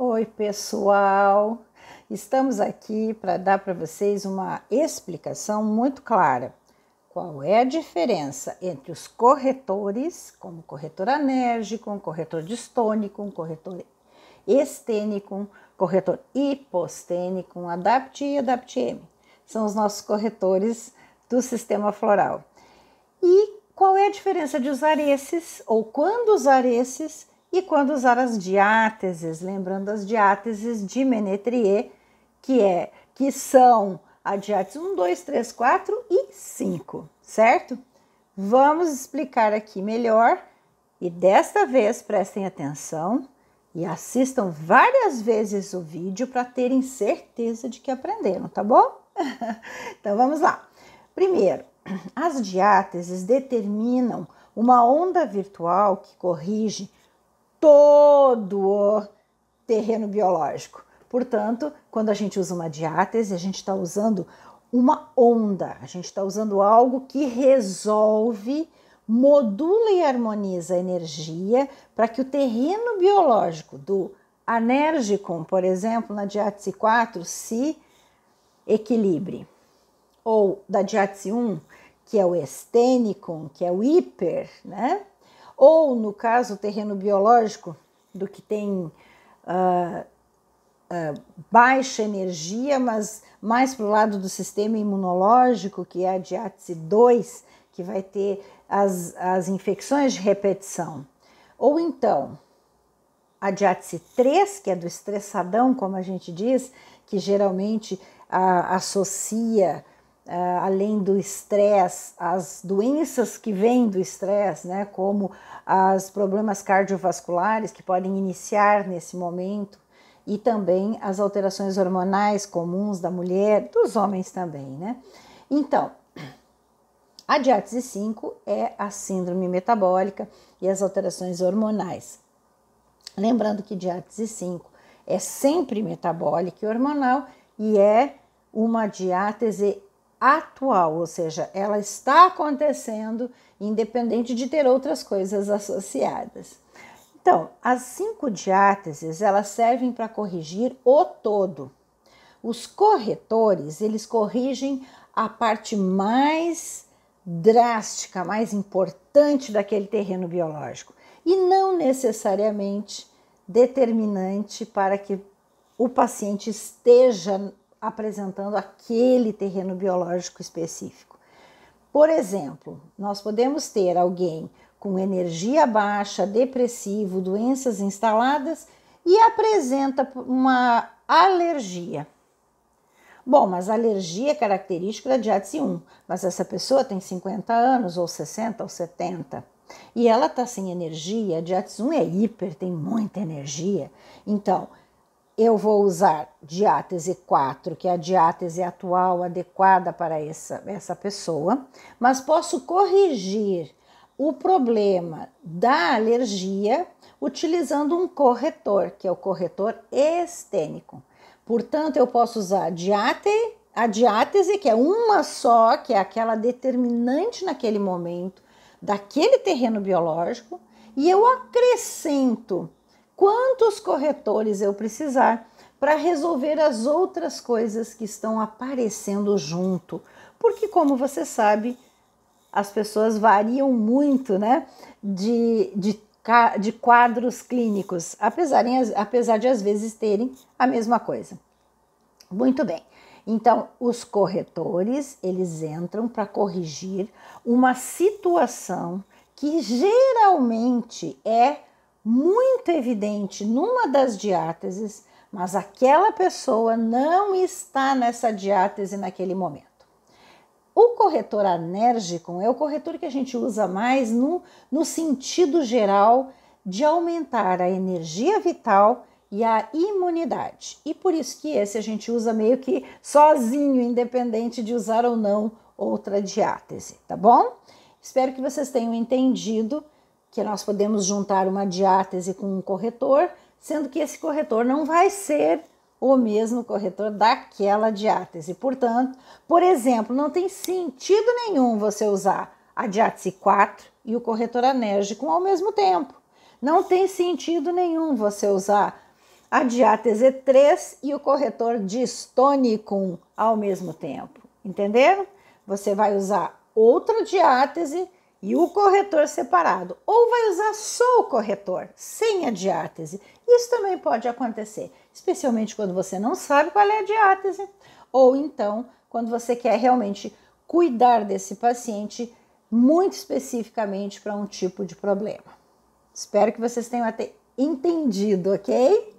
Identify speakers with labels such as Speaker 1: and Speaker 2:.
Speaker 1: Oi, pessoal! Estamos aqui para dar para vocês uma explicação muito clara. Qual é a diferença entre os corretores, como corretor anérgico, um corretor distônico, um corretor estênico, corretor hipostênico, um ADAPT e ADAPT-M? São os nossos corretores do sistema floral. E qual é a diferença de usar esses ou quando usar esses e quando usar as diáteses, lembrando as diáteses de Menetrier, que é que são a diátese 1, 2, 3, 4 e 5, certo? Vamos explicar aqui melhor e desta vez prestem atenção e assistam várias vezes o vídeo para terem certeza de que aprenderam, tá bom? então vamos lá. Primeiro, as diáteses determinam uma onda virtual que corrige todo o terreno biológico. Portanto, quando a gente usa uma diátese, a gente está usando uma onda, a gente está usando algo que resolve, modula e harmoniza a energia para que o terreno biológico do anérgico, por exemplo, na diátese 4, se equilibre. Ou da diátese 1, que é o estênico, que é o hiper, né? ou no caso terreno biológico, do que tem uh, uh, baixa energia, mas mais para o lado do sistema imunológico, que é a diátese 2, que vai ter as, as infecções de repetição. Ou então, a diátese 3, que é do estressadão, como a gente diz, que geralmente uh, associa Uh, além do estresse, as doenças que vêm do estresse, né, como os problemas cardiovasculares que podem iniciar nesse momento, e também as alterações hormonais comuns da mulher, dos homens também, né? Então, a diátese 5 é a síndrome metabólica e as alterações hormonais. Lembrando que diátese 5 é sempre metabólica e hormonal e é uma diátese atual, ou seja, ela está acontecendo independente de ter outras coisas associadas. Então, as cinco diáteses, elas servem para corrigir o todo. Os corretores, eles corrigem a parte mais drástica, mais importante daquele terreno biológico e não necessariamente determinante para que o paciente esteja apresentando aquele terreno biológico específico. Por exemplo, nós podemos ter alguém com energia baixa, depressivo, doenças instaladas e apresenta uma alergia. Bom, mas alergia é característica da diátese 1, mas essa pessoa tem 50 anos, ou 60, ou 70, e ela está sem energia, a diátese 1 é hiper, tem muita energia. Então, eu vou usar diátese 4, que é a diátese atual adequada para essa, essa pessoa, mas posso corrigir o problema da alergia utilizando um corretor, que é o corretor estênico. Portanto, eu posso usar diate, a diátese, que é uma só, que é aquela determinante naquele momento, daquele terreno biológico, e eu acrescento quantos corretores eu precisar para resolver as outras coisas que estão aparecendo junto. Porque, como você sabe, as pessoas variam muito né, de, de, de quadros clínicos, apesar, em, apesar de às vezes terem a mesma coisa. Muito bem. Então, os corretores, eles entram para corrigir uma situação que geralmente é muito evidente numa das diáteses, mas aquela pessoa não está nessa diátese naquele momento. O corretor anérgico é o corretor que a gente usa mais no, no sentido geral de aumentar a energia vital e a imunidade. E por isso que esse a gente usa meio que sozinho, independente de usar ou não outra diátese, tá bom? Espero que vocês tenham entendido que nós podemos juntar uma diátese com um corretor, sendo que esse corretor não vai ser o mesmo corretor daquela diátese. Portanto, por exemplo, não tem sentido nenhum você usar a diátese 4 e o corretor anérgico ao mesmo tempo. Não tem sentido nenhum você usar a diátese 3 e o corretor distônico ao mesmo tempo. Entenderam? Você vai usar outra diátese e o corretor separado, ou vai usar só o corretor, sem a diátese. Isso também pode acontecer, especialmente quando você não sabe qual é a diátese, ou então quando você quer realmente cuidar desse paciente muito especificamente para um tipo de problema. Espero que vocês tenham até entendido, ok?